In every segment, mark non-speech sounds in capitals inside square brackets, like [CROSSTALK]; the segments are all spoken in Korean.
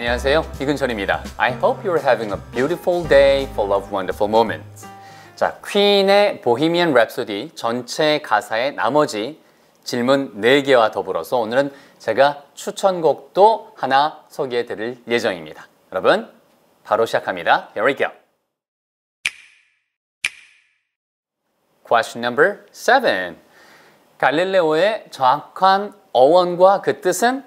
안녕하세요. 이근철입니다. I hope you're having a beautiful day full of wonderful moments. 자, 퀸의 보헤미안 랩소디 전체 가사의 나머지 질문 4개와 더불어서 오늘은 제가 추천곡도 하나 소개해 드릴 예정입니다. 여러분, 바로 시작합니다. Here we go. Question number 7. 갈릴레오의 정확한 어원과 그 뜻은?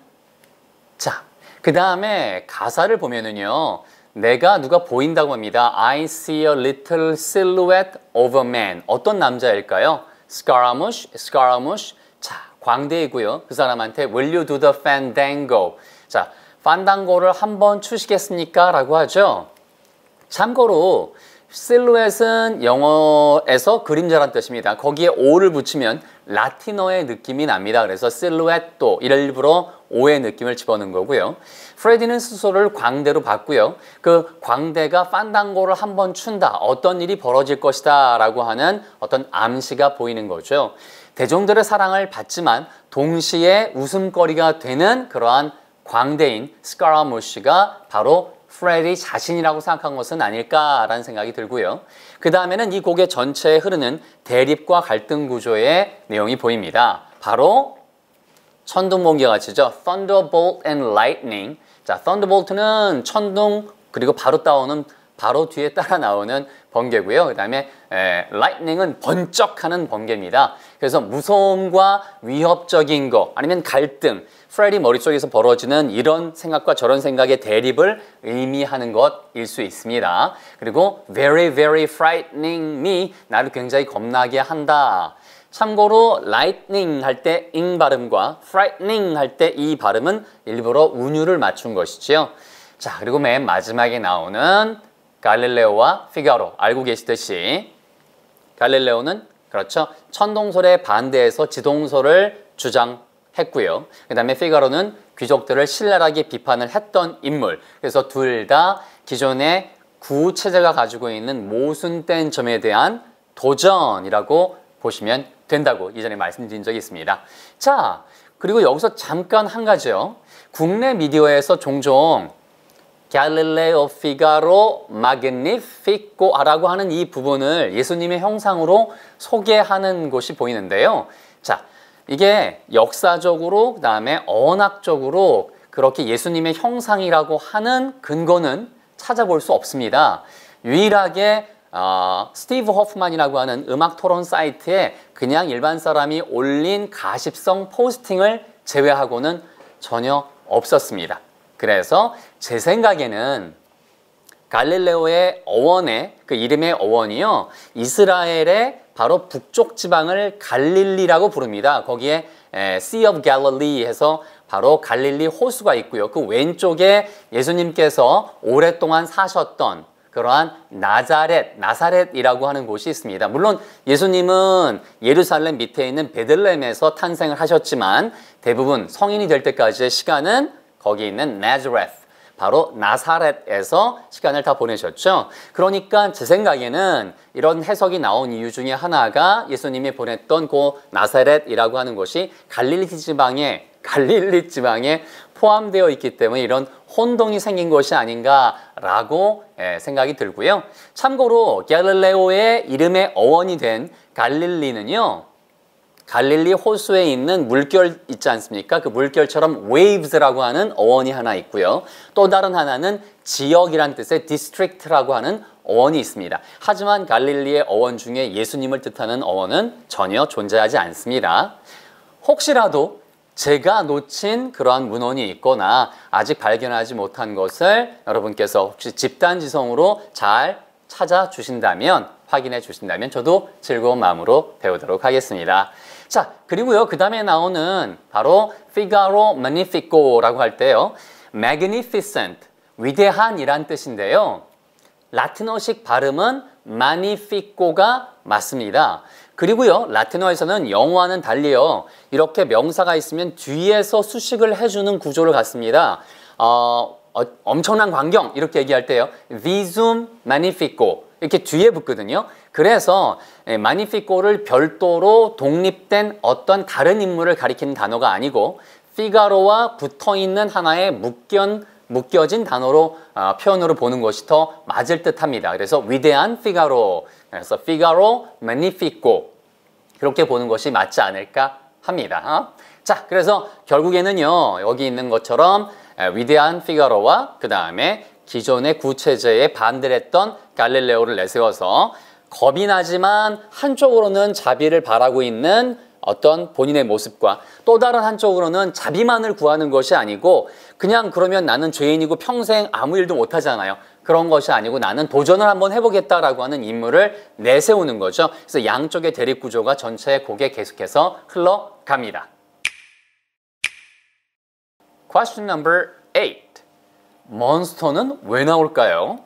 자, 그 다음에 가사를 보면은요. 내가 누가 보인다고 합니다. I see a little silhouette of a man. 어떤 남자일까요? Scaramouche, Scaramouche. 자, 광대이고요. 그 사람한테 Will you do the fandango? 자, 판단고를 한번 추시겠습니까? 라고 하죠. 참고로 실루엣은 영어에서 그림자란 뜻입니다. 거기에 오를 붙이면 라틴어의 느낌이 납니다. 그래서 실루엣도 일부러 오의 느낌을 집어넣은 거고요. 프레디는 수소를 광대로 봤고요. 그 광대가 판단고를 한번 춘다. 어떤 일이 벌어질 것이다 라고 하는 어떤 암시가 보이는 거죠. 대중들의 사랑을 받지만 동시에 웃음거리가 되는 그러한 광대인 스카라무시가 바로 프레리 자신이라고 생각한 것은 아닐까라는 생각이 들고요. 그 다음에는 이 곡의 전체에 흐르는 대립과 갈등 구조의 내용이 보입니다. 바로 천둥공개와 같이죠. Thunderbolt and Lightning. 자, Thunderbolt는 천둥 그리고 바로 따오는 바로 뒤에 따라 나오는 번개고요. 그 다음에 에, 예, lightning은 번쩍하는 번개입니다. 그래서 무서움과 위협적인 거 아니면 갈등, 프레디 머릿속에서 벌어지는 이런 생각과 저런 생각의 대립을 의미하는 것일 수 있습니다. 그리고 very very frightening me 나를 굉장히 겁나게 한다. 참고로 lightning 할때 잉 발음과 frightening 할 때이 e 발음은 일부러 운율을 맞춘 것이지요. 자, 그리고 맨 마지막에 나오는 갈릴레오와 피가로 알고 계시듯이 갈릴레오는 그렇죠. 천동설에 반대해서 지동설을 주장했고요. 그 다음에 피가로는 귀족들을 신랄하게 비판을 했던 인물. 그래서 둘 다 기존의 구체제가 가지고 있는 모순된 점에 대한 도전이라고 보시면 된다고 이전에 말씀드린 적이 있습니다. 자, 그리고 여기서 잠깐 한 가지요. 국내 미디어에서 종종 갈릴레오 피가로 마게니피코아라고 하는 이 부분을 예수님의 형상으로 소개하는 곳이 보이는데요. 자, 이게 역사적으로 그다음에 언학적으로 그렇게 예수님의 형상이라고 하는 근거는 찾아볼 수 없습니다. 유일하게 어, 스티브 허프만이라고 하는 음악 토론 사이트에 그냥 일반 사람이 올린 가십성 포스팅을 제외하고는 전혀 없었습니다. 그래서 제 생각에는 갈릴레오의 어원의 그 이름의 어원이요. 이스라엘의 바로 북쪽 지방을 갈릴리라고 부릅니다. 거기에 Sea of Galilee 해서 바로 갈릴리 호수가 있고요. 그 왼쪽에 예수님께서 오랫동안 사셨던 그러한 나자렛, 나사렛이라고 하는 곳이 있습니다. 물론 예수님은 예루살렘 밑에 있는 베들렘에서 탄생을 하셨지만 대부분 성인이 될 때까지의 시간은 거기 있는 Nazareth 바로 나사렛에서 시간을 다 보내셨죠. 그러니까 제 생각에는 이런 해석이 나온 이유 중에 하나가 예수님이 보냈던 고그 나사렛이라고 하는 것이 갈릴리 지방에 갈릴리 지방에 포함되어 있기 때문에 이런 혼동이 생긴 것이 아닌가라고 예, 생각이 들고요. 참고로 게릴레오의 이름의 어원이 된 갈릴리는요. 갈릴리 호수에 있는 물결 있지 않습니까? 그 물결처럼 waves라고 하는 어원이 하나 있고요. 또 다른 하나는 지역이란 뜻의 district라고 하는 어원이 있습니다. 하지만 갈릴리의 어원 중에 예수님을 뜻하는 어원은 전혀 존재하지 않습니다. 혹시라도 제가 놓친 그러한 문헌이 있거나 아직 발견하지 못한 것을 여러분께서 혹시 집단지성으로 잘 찾아주신다면 확인해 주신다면 저도 즐거운 마음으로 배우도록 하겠습니다. 자, 그리고요. 그 다음에 나오는 바로 Figaro Magnifico라고 할 때요. Magnificent, 위대한이란 뜻인데요. 라틴어식 발음은 Magnifico가 맞습니다. 그리고요. 라틴어에서는 영어와는 달리요. 이렇게 명사가 있으면 뒤에서 수식을 해주는 구조를 갖습니다. 어, 어, 엄청난 광경 이렇게 얘기할 때요. Visum Magnifico 이렇게 뒤에 붙거든요. 그래서 예, 마니피코를 별도로 독립된 어떤 다른 인물을 가리키는 단어가 아니고 피가로와 붙어있는 하나의 묶연 묶여진 단어로 어, 표현으로 보는 것이 더 맞을 듯합니다. 그래서 위대한 피가로, 그래서 피가로 마니피코 그렇게 보는 것이 맞지 않을까 합니다. 어? 자, 그래서 결국에는요 여기 있는 것처럼 위대한 피가로와 그 다음에 기존의 구체제에 반대했던 를 갈릴레오를 내세워서 겁이 나지만 한쪽으로는 자비를 바라고 있는 어떤 본인의 모습과 또 다른 한쪽으로는 자비만을 구하는 것이 아니고 그냥 그러면 나는 죄인이고 평생 아무 일도 못 하잖아요. 그런 것이 아니고 나는 도전을 한번 해보겠다라고 하는 임무를 내세우는 거죠. 그래서 양쪽의 대립 구조가 전체의 곡에 계속해서 흘러갑니다. Question number 8. 몬스터는 왜 나올까요?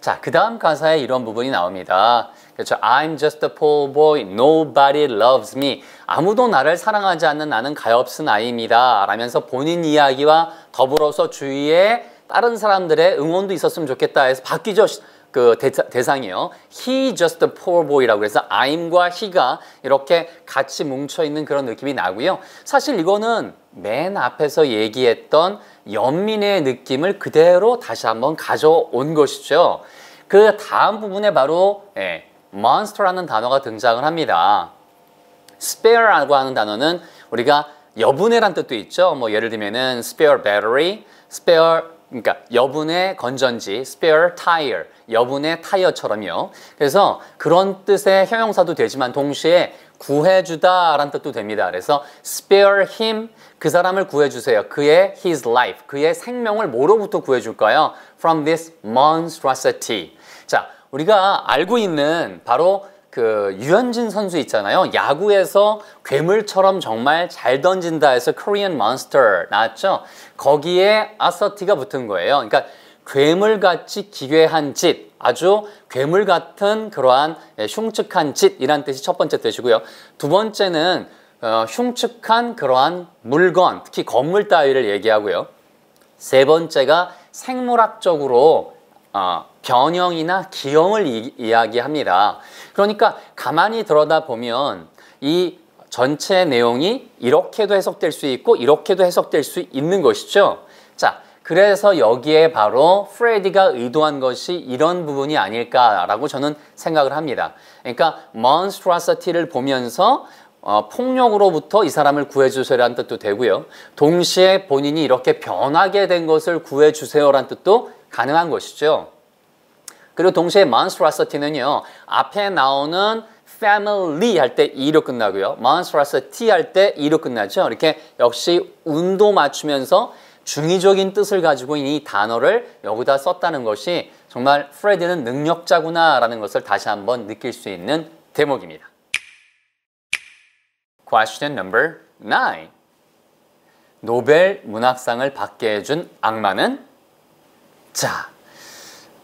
자, 그 다음 가사에 이런 부분이 나옵니다. 그렇죠. I'm just a poor boy. Nobody loves me. 아무도 나를 사랑하지 않는 나는 가엾은 아이입니다. 라면서 본인 이야기와 더불어서 주위에 다른 사람들의 응원도 있었으면 좋겠다 해서 바뀌죠. 그 대사, 상이요 He just a poor boy라고 해서 I'm과 he가 이렇게 같이 뭉쳐 있는 그런 느낌이 나고요. 사실 이거는 맨 앞에서 얘기했던 연민의 느낌을 그대로 다시 한번 가져온 것이죠. 그 다음 부분에 바로 예, monster라는 단어가 등장을 합니다. spare라고 하는 단어는 우리가 여분의란 뜻도 있죠. 뭐 예를 들면은 spare battery, spare 그러니까 여분의 건전지, spare tire, 여분의 타이어처럼요. 그래서 그런 뜻의 형용사도 되지만 동시에 구해주다라는 뜻도 됩니다. 그래서 spare him, 그 사람을 구해주세요. 그의 his life, 그의 생명을 뭐로부터 구해줄까요? From this monstrosity. 자, 우리가 알고 있는 바로 그 유현진 선수 있잖아요. 야구에서 괴물처럼 정말 잘 던진다 해서 Korean Monster 나왔죠. 거기에 아서티가 붙은 거예요. 그러니까 괴물같이 기괴한 짓, 아주 괴물 같은 그러한 예, 흉측한 짓이란 뜻이 첫 번째 뜻이고요. 두 번째는 어, 흉측한 그러한 물건, 특히 건물 따위를 얘기하고요. 세 번째가 생물학적으로 어, 변형이나 기형을 이, 이야기합니다. 그러니까 가만히 들여다보면 이 전체 내용이 이렇게도 해석될 수 있고 이렇게도 해석될 수 있는 것이죠. 자, 그래서 여기에 바로 프레디가 의도한 것이 이런 부분이 아닐까라고 저는 생각을 합니다. 그러니까 monstrosity를 보면서 어, 폭력으로부터 이 사람을 구해주세요라는 뜻도 되고요. 동시에 본인이 이렇게 변하게 된 것을 구해주세요라는 뜻도 가능한 것이죠. 그리고 동시에 monstrosity는요. 앞에 나오는 family 할때 이로 끝나고요. monstrosity 할때 이로 끝나죠. 이렇게 역시 운도 맞추면서 중의적인 뜻을 가지고 이 단어를 여기다 썼다는 것이 정말 프레디는 능력자구나라는 것을 다시 한번 느낄 수 있는 대목입니다. Question number 9. 노벨 문학상을 받게 해준 악마는? 자,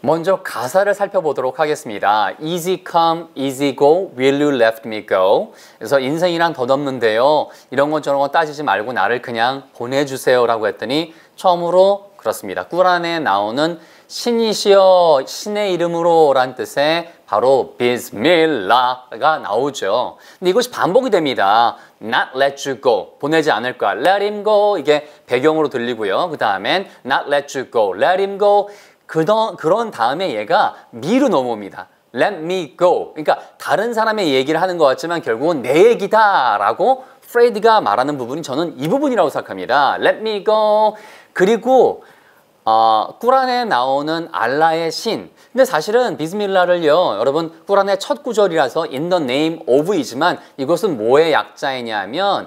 먼저 가사를 살펴보도록 하겠습니다. Easy come, easy go, will you left me go? 그래서 인생이랑 덧없는데요. 이런 건 저런 건 따지지 말고 나를 그냥 보내주세요 라고 했더니 처음으로 그렇습니다. 꾸란에 나오는 신이시여 신의 이름으로 라는 뜻의 바로 비스밀라가 나오죠. 근데 이것이 반복이 됩니다. not let you go, 보내지 않을 거야. let him go, 이게 배경으로 들리고요. 그 다음엔 not let you go, let him go. 그런, 그런 다음에 얘가 미로 넘어옵니다. let me go. 그러니까 다른 사람의 얘기를 하는 것 같지만 결국은 내 얘기다 라고 프레이드가 말하는 부분이 저는 이 부분이라고 생각합니다. let me go. 그리고 어, 아, 꾸란에 나오는 알라의 신 근데 사실은 비스밀라를요 여러분 꾸란의 첫 구절이라서 in the name of이지만 이것은 뭐의 약자이냐면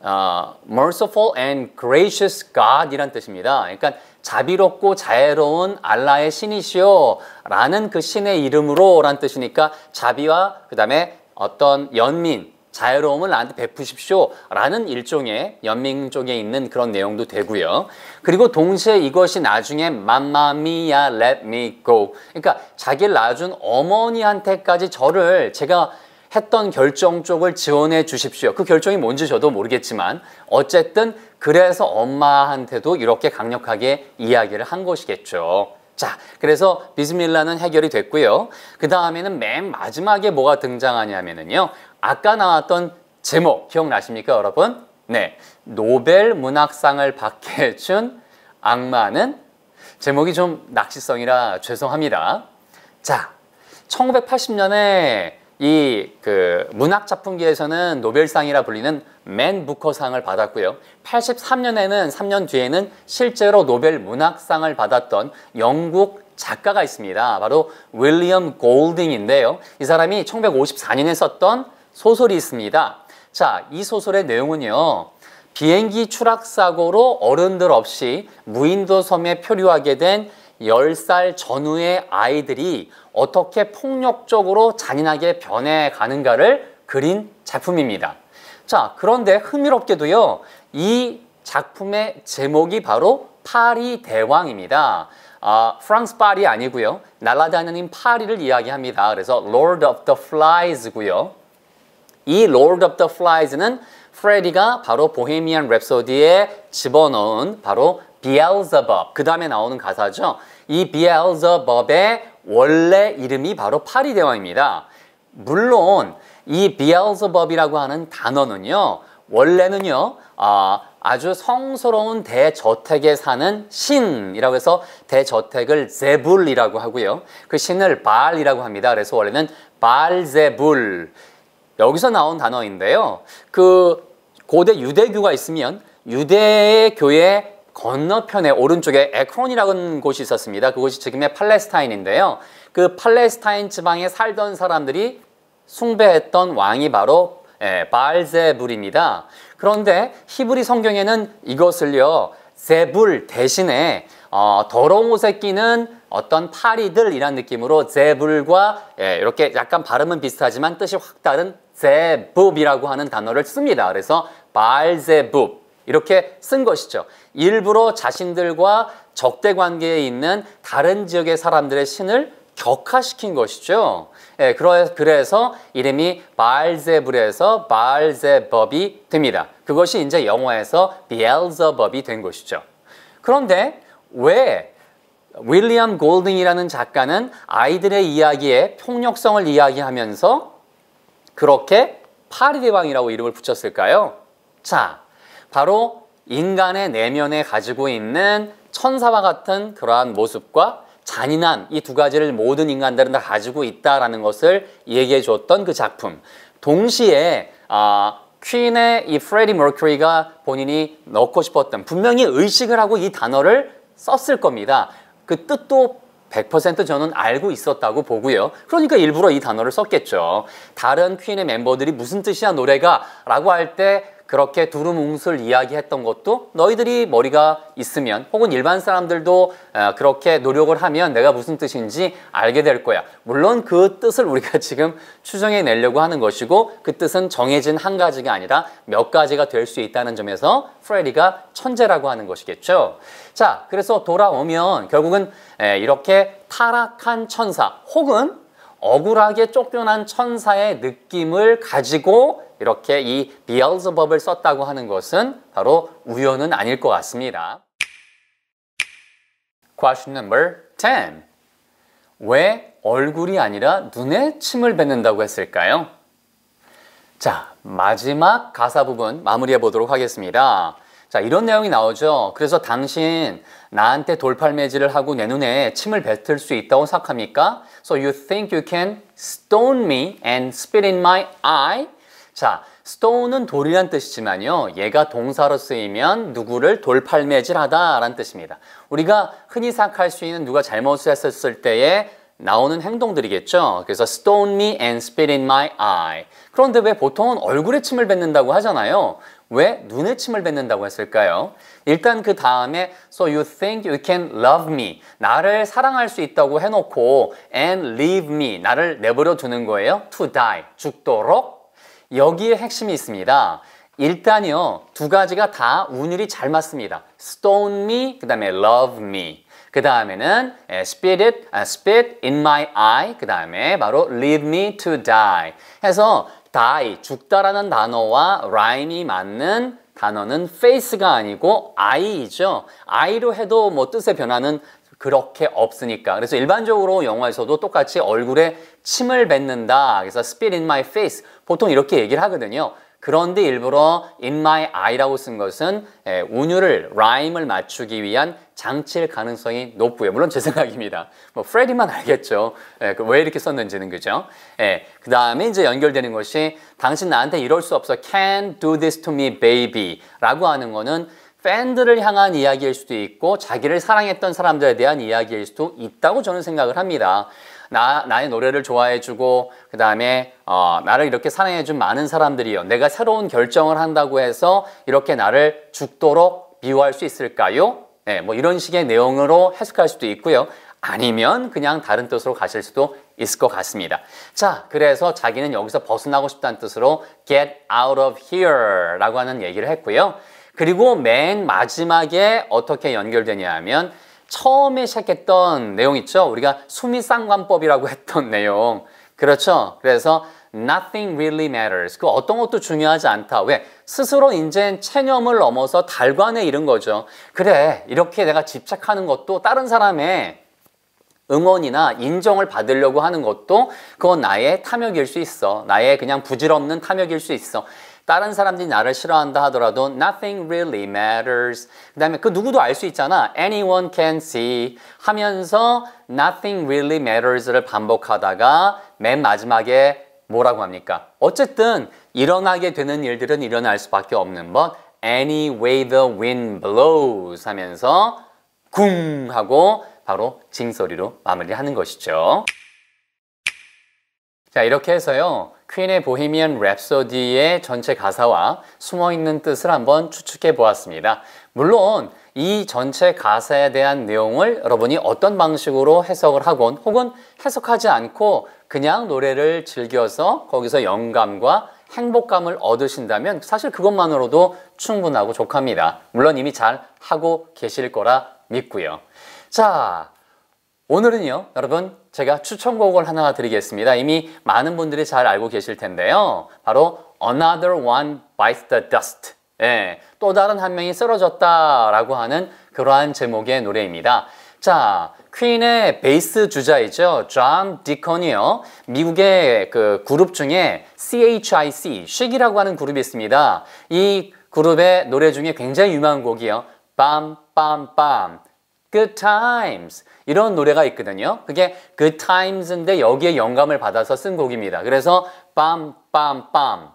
어, merciful and gracious God 이란 뜻입니다 그러니까 자비롭고 자애로운 알라의 신이시오 라는 그 신의 이름으로 란 뜻이니까 자비와 그 다음에 어떤 연민 자유로움을 나한테 베푸십시오라는 일종의 연민 쪽에 있는 그런 내용도 되고요. 그리고 동시에 이것이 나중에 맘마미야 let me go 그러니까 자기를 낳아준 어머니한테까지 저를 제가 했던 결정 쪽을 지원해 주십시오. 그 결정이 뭔지 저도 모르겠지만 어쨌든 그래서 엄마한테도 이렇게 강력하게 이야기를 한 것이겠죠. 자, 그래서 비스밀라는 해결이 됐고요. 그 다음에는 맨 마지막에 뭐가 등장하냐면은요. 아까 나왔던 제목 기억나십니까 여러분? 네, 노벨 문학상을 받게 [LAUGHS] 해준 악마는 제목이 좀 낚시성이라 죄송합니다. 자, 1980년에 이 그 문학 작품계에서는 노벨상이라 불리는 맨 부커상을 받았고요. 83년에는 3년 뒤에는 실제로 노벨 문학상을 받았던 영국 작가가 있습니다. 바로 윌리엄 골딩인데요. 이 사람이 1954년에 썼던 소설이 있습니다. 자, 이 소설의 내용은요. 비행기 추락 사고로 어른들 없이 무인도 섬에 표류하게 된 10살 전후의 아이들이 어떻게 폭력적으로 잔인하게 변해가는가를 그린 작품입니다. 자, 그런데 흥미롭게도요. 이 작품의 제목이 바로 파리 대왕입니다. 아, 프랑스 파리 아니고요. 날아다니는 파리를 이야기합니다. 그래서 Lord of the Flies고요. 이 Lord of the Flies는 프레디가 바로 보헤미안 랩소디에 집어넣은 바로 비엘제법 그 다음에 나오는 가사죠. 이 비엘제법의 원래 이름이 바로 파리 대왕입니다. 물론 이 비엘제법이라고 하는 단어는요. 원래는요. 아, 아주 성스러운 대저택에 사는 신이라고 해서 대저택을 제불이라고 하고요. 그 신을 발이라고 합니다. 그래서 원래는 발제불 여기서 나온 단어인데요. 그 고대 유대교가 있으면 유대의 교회 건너편에 오른쪽에 에크론이라는 곳이 있었습니다. 그곳이 지금의 팔레스타인인데요. 그 팔레스타인 지방에 살던 사람들이 숭배했던 왕이 바로 예, 바알제불입니다. 그런데 히브리 성경에는 이것을요 제불 대신에 어, 더러운 옷에 끼는 어떤 파리들이란 느낌으로 제불과 예, 이렇게 약간 발음은 비슷하지만 뜻이 확 다른 제법이라고 하는 단어를 씁니다. 그래서 발제법 이렇게 쓴 것이죠. 일부러 자신들과 적대 관계에 있는 다른 지역의 사람들의 신을 격화시킨 것이죠. 예, 그래서 이름이 발제불에서 발제법이 됩니다. 그것이 이제 영어에서 비엘저법이 된 것이죠. 그런데 왜 윌리엄 골딩이라는 작가는 아이들의 이야기에 폭력성을 이야기하면서 그렇게 파리대왕이라고 이름을 붙였을까요? 자, 바로 인간의 내면에 가지고 있는 천사와 같은 그러한 모습과 잔인함 이 두 가지를 모든 인간들은 다 가지고 있다라는 것을 얘기해 주었던그 작품. 동시에 아, 퀸의 이 프레디 머큐리가 본인이 넣고 싶었던 분명히 의식을 하고 이 단어를 썼을 겁니다. 그 뜻도 100% 저는 알고 있었다고 보고요. 그러니까 일부러 이 단어를 썼겠죠. 다른 퀸의 멤버들이 무슨 뜻이야 노래가 라고 할때 그렇게 두루뭉술 이야기했던 것도 너희들이 머리가 있으면 혹은 일반 사람들도 그렇게 노력을 하면 내가 무슨 뜻인지 알게 될 거야. 물론 그 뜻을 우리가 [LAUGHS] 지금 추정해 내려고 하는 것이고 그 뜻은 정해진 한 가지가 아니라 몇 가지가 될 수 있다는 점에서 프레디가 천재라고 하는 것이겠죠. 자, 그래서 돌아오면 결국은 이렇게 타락한 천사 혹은 억울하게 쫓겨난 천사의 느낌을 가지고 이렇게 이 비엘즈법을 썼다고 하는 것은 바로 우연은 아닐 것 같습니다. Question number 10. 왜 얼굴이 아니라 눈에 침을 뱉는다고 했을까요? 자, 마지막 가사 부분 마무리해 보도록 하겠습니다. 자, 이런 내용이 나오죠. 그래서 당신 나한테 돌팔매질을 하고 내 눈에 침을 뱉을 수 있다고 생각합니까? So you think you can stone me and spit in my eye? 자, stone은 돌이란 뜻이지만요. 얘가 동사로 쓰이면 누구를 돌팔매질하다라는 뜻입니다. 우리가 흔히 생각할 수 있는 누가 잘못을 했었을 때에 나오는 행동들이겠죠. 그래서 stone me and spit in my eye. 그런데 왜 보통은 얼굴에 침을 뱉는다고 하잖아요. 왜 눈에 침을 뱉는다고 했을까요? 일단 그 다음에 So you think you can love me 나를 사랑할 수 있다고 해놓고 and leave me 나를 내버려 두는 거예요 to die 죽도록 여기에 핵심이 있습니다 일단요 두 가지가 다 운율이 잘 맞습니다 stone me 그 다음에 love me 그 다음에는 spit it, spit 아, in my eye 그 다음에 바로 leave me to die 해서 die, 죽다라는 단어와 rhyme이 맞는 단어는 face가 아니고 I이죠. I로 해도 뭐 뜻의 변화는 그렇게 없으니까. 그래서 일반적으로 영화에서도 똑같이 얼굴에 침을 뱉는다. 그래서 spit in my face. 보통 이렇게 얘기를 하거든요. 그런데 일부러 in my eye라고 쓴 것은 예, 운율을, 라임을 맞추기 위한 장치일 가능성이 높고요. 물론 제 [LAUGHS] 생각입니다. 뭐 프레디만 알겠죠. 예, 그 왜 이렇게 썼는지는 그죠. 예, 그 다음에 이제 연결되는 것이 당신 나한테 이럴 수 없어. Can do this to me, baby라고 하는 거는 팬들을 향한 이야기일 수도 있고 자기를 사랑했던 사람들에 대한 이야기일 수도 있다고 저는 생각을 합니다. 나, 나의 노래를 좋아해주고 그 다음에 어, 나를 이렇게 사랑해준 많은 사람들이요. 내가 새로운 결정을 한다고 해서 이렇게 나를 죽도록 미워할 수 있을까요? 네, 뭐 이런 식의 내용으로 해석할 수도 있고요. 아니면 그냥 다른 뜻으로 가실 수도 있을 것 같습니다. 자, 그래서 자기는 여기서 벗어나고 싶다는 뜻으로 get out of here 라고 하는 얘기를 했고요. 그리고 맨 마지막에 어떻게 연결되냐 하면 처음에 시작했던 내용 있죠? 우리가 수미상관법이라고 했던 내용. 그렇죠? 그래서 nothing really matters. 그 어떤 것도 중요하지 않다. 왜? 스스로 인젠 체념을 넘어서 달관에 이른 거죠. 그래, 이렇게 내가 집착하는 것도 다른 사람의 응원이나 인정을 받으려고 하는 것도 그건 나의 탐욕일 수 있어. 나의 그냥 부질없는 탐욕일 수 있어. 다른 사람들이 나를 싫어한다 하더라도 nothing really matters. 그 다음에 그 누구도 알 수 있잖아. anyone can see 하면서 nothing really matters를 반복하다가 맨 마지막에 뭐라고 합니까? 어쨌든 일어나게 되는 일들은 일어날 수밖에 없는 법 any way the wind blows 하면서 궁 하고 바로 징 소리로 마무리하는 것이죠. 자 이렇게 해서요 퀸의 보헤미안 랩소디의 전체 가사와 숨어있는 뜻을 한번 추측해 보았습니다 물론 이 전체 가사에 대한 내용을 여러분이 어떤 방식으로 해석을 하곤 혹은 해석하지 않고 그냥 노래를 즐겨서 거기서 영감과 행복감을 얻으신다면 사실 그것만으로도 충분하고 족합니다 물론 이미 잘 하고 계실 거라 믿고요 자 오늘은요 여러분 제가 추천곡을 하나 드리겠습니다 이미 많은 분들이 잘 알고 계실 텐데요 바로 Another One Bites the Dust 예, 또 다른 한 명이 쓰러졌다 라고 하는 그러한 제목의 노래입니다 자, 퀸의 베이스 주자이죠. 존 디컨이요. 미국의 그 그룹 중에 CHIC, 쉑이라고 하는 그룹이 있습니다. 이 그룹의 노래 중에 굉장히 유명한 곡이요. 빰빰빰. Good Times 이런 노래가 있거든요. 그게 Good Times인데 여기에 영감을 받아서 쓴 곡입니다. 그래서 빰빰빰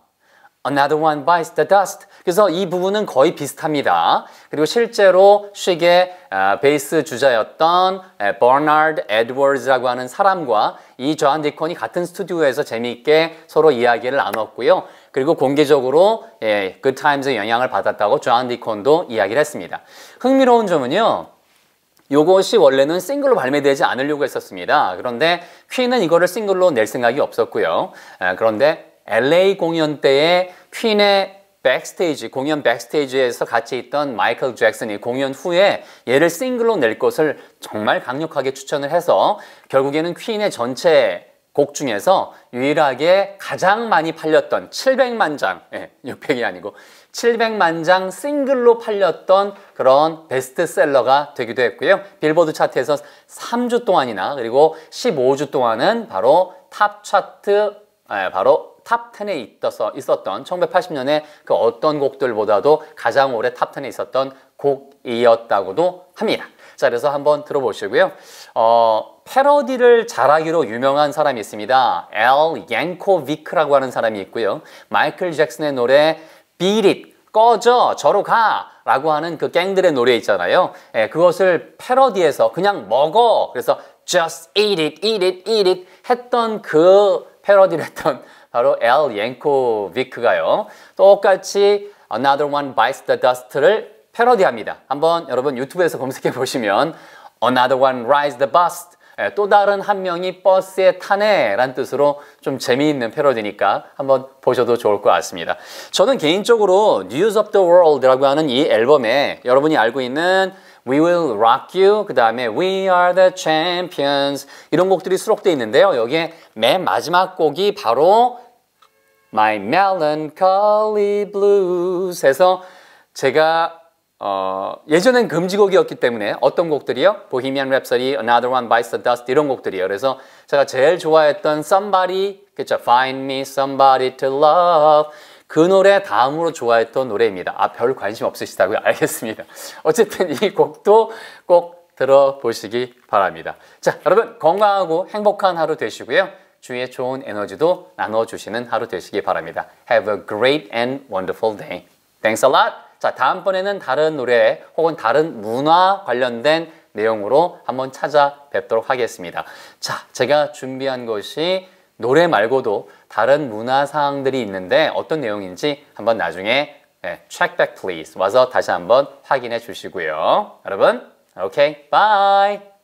Another one bites the dust. 그래서 이 부분은 거의 비슷합니다. 그리고 실제로 쉭의 아, 베이스 주자였던 버나드 에드워즈라고 하는 사람과 이조한 디콘이 같은 스튜디오에서 재미있게 서로 이야기를 나눴고요. 그리고 공개적으로 예, Good Times의 영향을 받았다고 조한 디콘도 이야기를 했습니다. 흥미로운 점은요. 요것이 원래는 싱글로 발매되지 않으려고 했었습니다. 그런데 퀸은 이거를 싱글로 낼 생각이 없었고요. 아, 그런데 LA 공연 때에 퀸의 백스테이지 공연 백스테이지에서 같이 있던 마이클 잭슨이 공연 후에 얘를 싱글로 낼 것을 정말 강력하게 추천을 해서 결국에는 퀸의 전체 곡 중에서 유일하게 가장 많이 팔렸던 700만 장, 예, 600이 아니고 700만 장 싱글로 팔렸던 그런 베스트셀러가 되기도 했고요. 빌보드 차트에서 3주 동안이나 그리고 15주 동안은 바로 탑 차트 아, 바로 탑10에 있어서 있었던 1980년에 그 어떤 곡들보다도 가장 오래 탑10에 있었던 곡이었다고도 합니다. 자, 그래서 한번 들어보시고요. 어, 패러디를 잘하기로 유명한 사람이 있습니다. 엘얀코위크라고 하는 사람이 있고요. 마이클 잭슨의 노래 비릿, 꺼져, 저로 가 라고 하는 그 갱들의 노래 있잖아요. 예, 그것을 패러디해서 그냥 먹어. 그래서 just eat it, eat it, eat it 했던 그 패러디를 했던 [LAUGHS] 바로 엘 옌코비크가요. 똑같이 Another One Bites the Dust를 패러디합니다. 한번 여러분 유튜브에서 검색해 보시면 Another One Rides the Bust 예, 또 다른 한 명이 버스에 타네 라는 뜻으로 좀 재미있는 패러디니까 한번 보셔도 좋을 것 같습니다. 저는 개인적으로 News of the World라고 하는 이 앨범에 여러분이 알고 있는 We Will Rock You, 그 다음에 We Are The Champions 이런 곡들이 수록되어 있는데요. 여기에 맨 마지막 곡이 바로 My Melancholy Blues 해서 제가 어, 예전엔 금지곡이었기 때문에 어떤 곡들이요? 보헤미안 랩서리 Another One Bites the Dust 이런 곡들이요. 그래서 제가 제일 좋아했던 Somebody, 그쵸? Find Me Somebody to Love 그 노래 다음으로 좋아했던 노래입니다. 아, 별 관심 없으시다고요? 알겠습니다. 어쨌든 이 곡도 꼭 들어보시기 바랍니다. 자, 여러분 건강하고 행복한 하루 되시고요. 주위에 좋은 에너지도 나눠주시는 하루 되시기 바랍니다. Have a great and wonderful day. Thanks a lot. 자, 다음번에는 다른 노래 혹은 다른 문화 관련된 내용으로 한번 찾아뵙도록 하겠습니다. 자, 제가 준비한 것이 노래 말고도 다른 문화 사항들이 있는데 어떤 내용인지 한번 나중에 네, check back please 와서 다시 한번 확인해 주시고요. 여러분, 오케이, okay, bye.